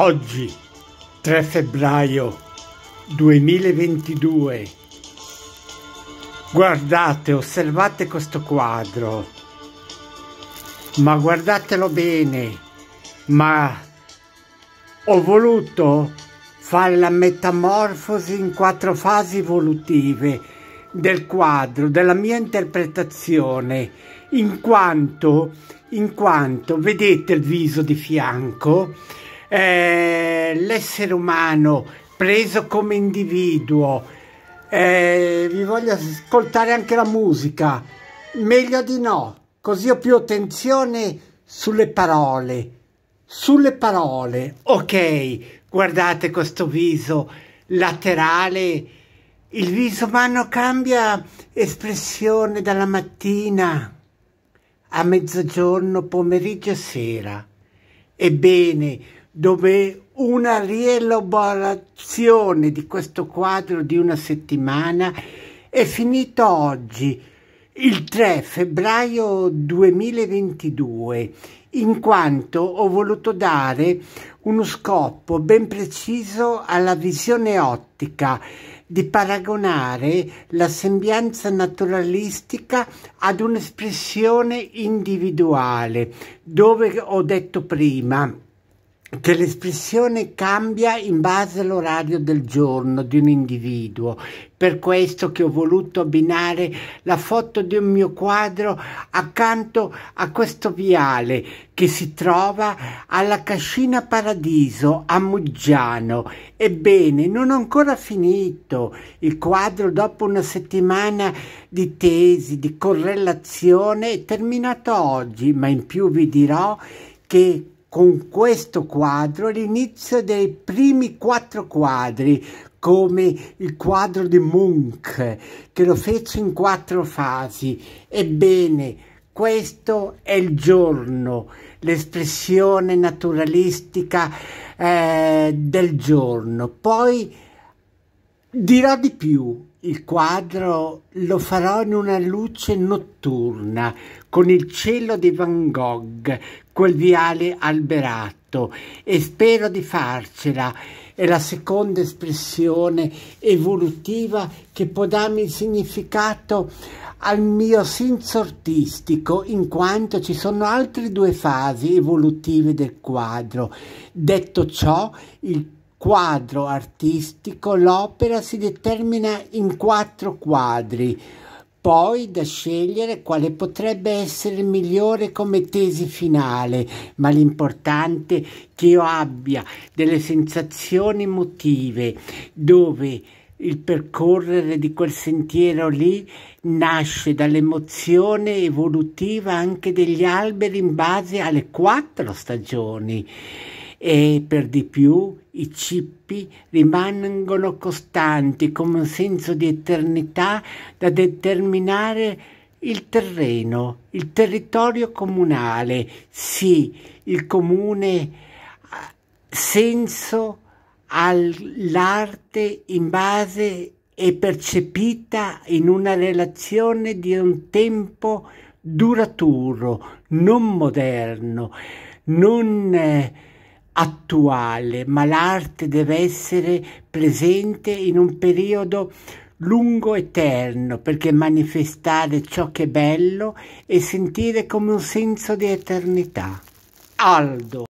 Oggi, 3 febbraio 2022, guardate, osservate questo quadro, ma guardatelo bene, ma ho voluto fare la metamorfosi in quattro fasi evolutive del quadro, della mia interpretazione, in quanto, in quanto vedete il viso di fianco, eh, l'essere umano preso come individuo. Eh, vi voglio ascoltare anche la musica. Meglio di no, così ho più attenzione sulle parole. Sulle parole, ok, guardate questo viso laterale. Il viso umano cambia espressione dalla mattina a mezzogiorno, pomeriggio e sera. Ebbene, dove una rielaborazione di questo quadro di una settimana è finita oggi, il 3 febbraio 2022, in quanto ho voluto dare uno scopo ben preciso alla visione ottica di paragonare la sembianza naturalistica ad un'espressione individuale, dove ho detto prima che l'espressione cambia in base all'orario del giorno di un individuo. Per questo che ho voluto abbinare la foto di un mio quadro accanto a questo viale che si trova alla Cascina Paradiso a Muggiano. Ebbene, non ho ancora finito. Il quadro, dopo una settimana di tesi, di correlazione, è terminato oggi, ma in più vi dirò che con questo quadro l'inizio dei primi quattro quadri, come il quadro di Munch, che lo fece in quattro fasi. Ebbene, questo è il giorno, l'espressione naturalistica eh, del giorno. Poi dirò di più, il quadro lo farò in una luce notturna, con il cielo di Van Gogh, col viale alberato e spero di farcela. È la seconda espressione evolutiva che può darmi il significato al mio senso artistico in quanto ci sono altre due fasi evolutive del quadro. Detto ciò, il quadro artistico, l'opera si determina in quattro quadri poi da scegliere quale potrebbe essere migliore come tesi finale, ma l'importante è che io abbia delle sensazioni emotive dove il percorrere di quel sentiero lì nasce dall'emozione evolutiva anche degli alberi in base alle quattro stagioni e per di più i cippi rimangono costanti come un senso di eternità da determinare il terreno, il territorio comunale, sì, il comune senso all'arte in base e percepita in una relazione di un tempo duraturo, non moderno, non... Eh, attuale, ma l'arte deve essere presente in un periodo lungo eterno, perché manifestare ciò che è bello e sentire come un senso di eternità. Aldo